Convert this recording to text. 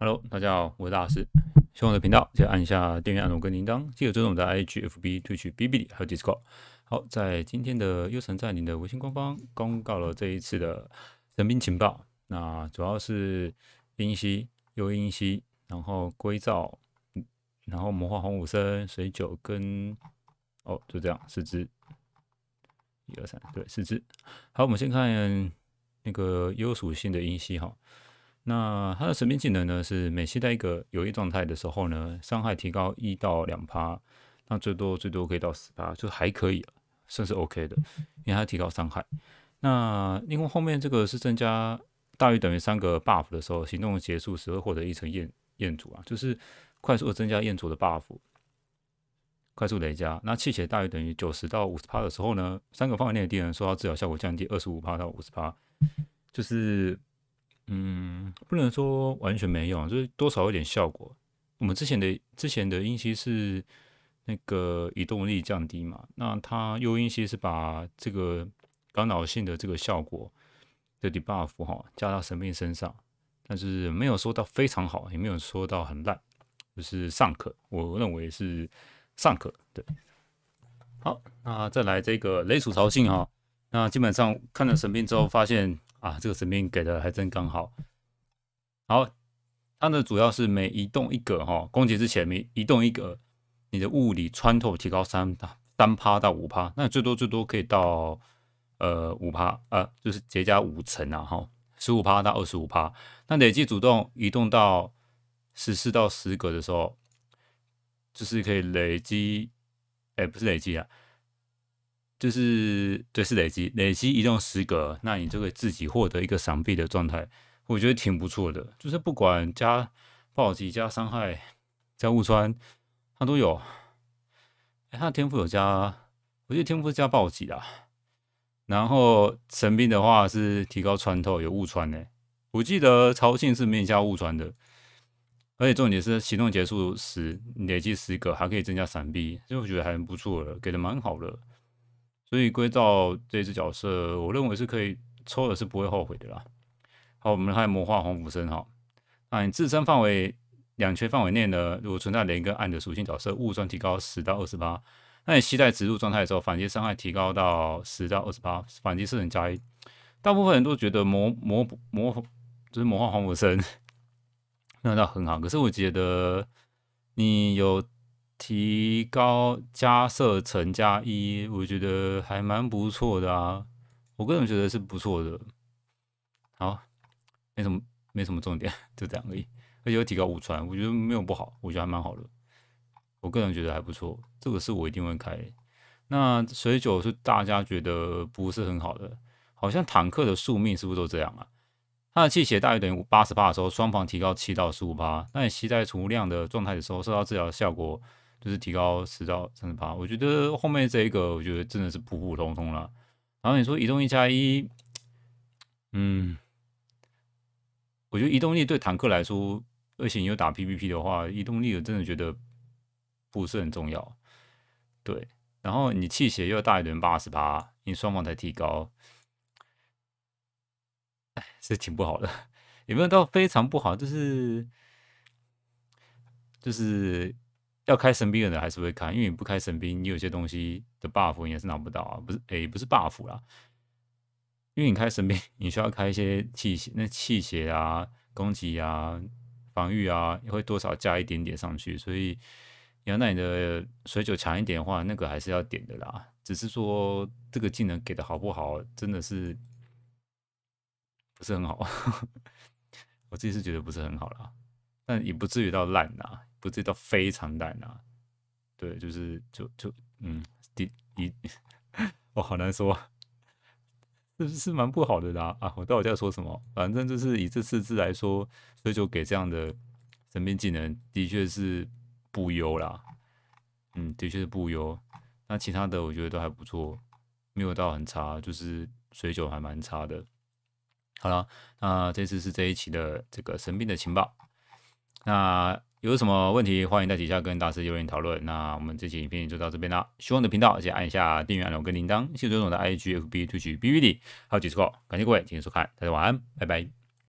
Hello，大家好，我是大师，喜欢我的频道，记得按一下电源按钮跟铃铛，记得追踪我的 IGFB 推去 BB 还有 Discord。好，在今天的优城占领的微信官方公告了这一次的神兵情报，那主要是英息、幽英息，然后硅藻，然后魔化红武森、水九跟哦，就这样四只，一、二、三，对，四只。好，我们先看那个优属性的英息哈。那他的神兵技能呢？是每期在一个有益状态的时候呢，伤害提高一到两趴，那最多最多可以到十趴，就还可以，算是 OK 的，因为他提高伤害。那另外后面这个是增加大于等于三个 buff 的时候，行动结束时会获得一层焰焰足啊，就是快速的增加焰足的 buff，快速累加。那气血大于等于九十到五十趴的时候呢，三个范围内的敌人受到治疗效果降低二十五趴到五十趴，就是。嗯，不能说完全没用，就是多少有点效果。我们之前的之前的音息是那个移动力降低嘛，那它又音息是把这个干扰性的这个效果的 debuff 哈加到神兵身上，但是没有说到非常好，也没有说到很烂，就是尚可。我认为是尚可。对，好，那再来这个雷鼠潮信哈，那基本上看了神兵之后发现。啊，这个神兵给的还真刚好。好，它呢主要是每移动一格哈，攻击之前每移动一格，你的物理穿透提高三三趴到五趴，那最多最多可以到呃五趴，呃就是叠加五层啊哈，十五趴到二十五趴。那累计主动移动到十四到十格的时候，就是可以累积，哎不是累积啊。就是对，是累积累积移动十格，那你就会自己获得一个闪避的状态。我觉得挺不错的，就是不管加暴击、加伤害、加误穿，它都有。哎，他的天赋有加，我记得天赋是加暴击的。然后神兵的话是提高穿透，有误穿呢。我记得曹信是没加误穿的，而且重点是行动结束时累积十格还可以增加闪避，所以我觉得还不错的，给的蛮好的。所以归到这只角色，我认为是可以抽的，是不会后悔的啦。好，我们来看魔化黄福生哈。啊，你自身范围两圈范围内呢，如果存在连根暗的属性角色，物算提高十到二十八。那你携带植入状态的时候，反击伤害提高到十到二十八，反击是很加一。大部分人都觉得魔魔魔就是魔化黄福生，那倒很好。可是我觉得你有。提高加射程加一，我觉得还蛮不错的啊，我个人觉得是不错的。好，没什么没什么重点，就这样而已。而且又提高五传，我觉得没有不好，我觉得还蛮好的。我个人觉得还不错，这个是我一定会开。那水酒是大家觉得不是很好的，好像坦克的宿命是不是都这样啊？它的气血大于等于八十帕的时候，双方提高七到十五帕。那你携带储物量的状态的时候，受到治疗效果。就是提高十到三十八，我觉得后面这一个，我觉得真的是普普通通了。然后你说移动一加一，嗯，我觉得移动力对坦克来说，而且你又打 PVP 的话，移动力我真的觉得不是很重要。对，然后你气血又要大一轮八十八，你双方才提高，哎，是挺不好的。有没有到非常不好？就是就是。要开神兵的人还是会开，因为你不开神兵，你有些东西的 buff 你也是拿不到啊。不是，哎，不是 buff 啦，因为你开神兵，你需要开一些器械，那器械啊、攻击啊、防御啊，也会多少加一点点上去。所以，你看，那你的水酒强一点的话，那个还是要点的啦。只是说这个技能给的好不好，真的是不是很好。我自己是觉得不是很好啦，但也不至于到烂啦，不知道非常难啊，对，就是就就嗯，第一，我好难说，是是是蛮不好的啦啊？我到底在说什么？反正就是以这四字来说，所以就给这样的神兵技能，的确是不优啦，嗯，的确是不优。那其他的我觉得都还不错，没有到很差，就是水酒还蛮差的。好了，那这次是这一期的这个神兵的情报，那。有什么问题，欢迎在底下跟大师留言讨论。那我们这期影片就到这边啦。希望的频道记得按一下订阅按钮跟铃铛。谢谢周总的 I G F B 推举 B B D，还有几十个。感谢各位今天收看，大家晚安，拜拜。